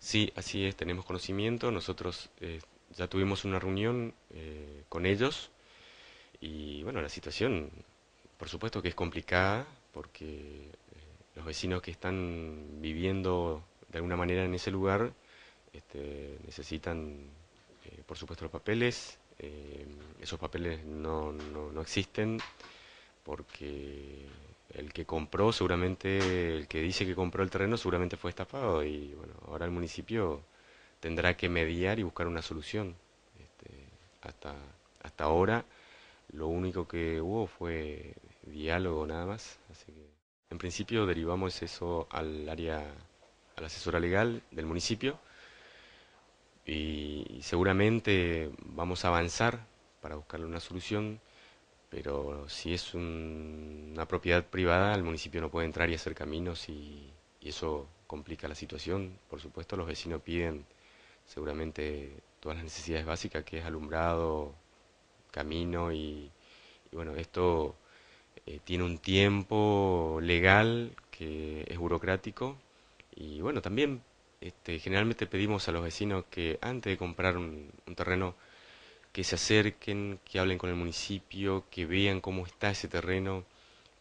Sí, así es, tenemos conocimiento. Nosotros eh, ya tuvimos una reunión eh, con ellos y bueno, la situación por supuesto que es complicada porque eh, los vecinos que están viviendo de alguna manera en ese lugar este, necesitan por supuesto los papeles, esos papeles no, no, no existen porque el que compró seguramente, el que dice que compró el terreno seguramente fue estafado y bueno, ahora el municipio tendrá que mediar y buscar una solución. Este, hasta, hasta ahora lo único que hubo fue diálogo nada más, en principio derivamos eso al área, a la asesora legal del municipio y seguramente vamos a avanzar para buscarle una solución pero si es una propiedad privada, el municipio no puede entrar y hacer caminos y, eso complica la situación. Por supuesto, los vecinos piden seguramente todas las necesidades básicas, que es alumbrado, camino y, bueno, esto eh, tiene un tiempo legal que es burocrático y bueno, también este, generalmente pedimos a los vecinos que antes de comprar un terreno que se acerquen, que hablen con el municipio, que vean cómo está ese terreno,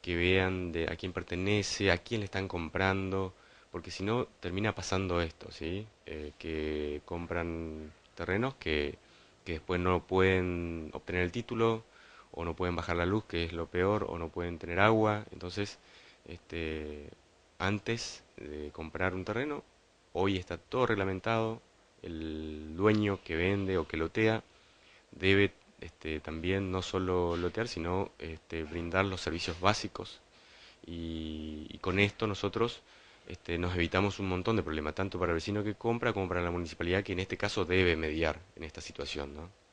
que vean de a quién pertenece, a quién le están comprando, porque si no termina pasando esto, ¿sí? Eh, que compran terrenos que, que después no pueden obtener el título o no pueden bajar la luz, que es lo peor, o no pueden tener agua, entonces este antes de comprar un terreno, hoy está todo reglamentado, el dueño que vende o que lotea debe este, también no solo lotear, sino este, brindar los servicios básicos y, con esto nosotros este, nos evitamos un montón de problemas, tanto para el vecino que compra como para la municipalidad que en este caso debe mediar en esta situación. ¿no?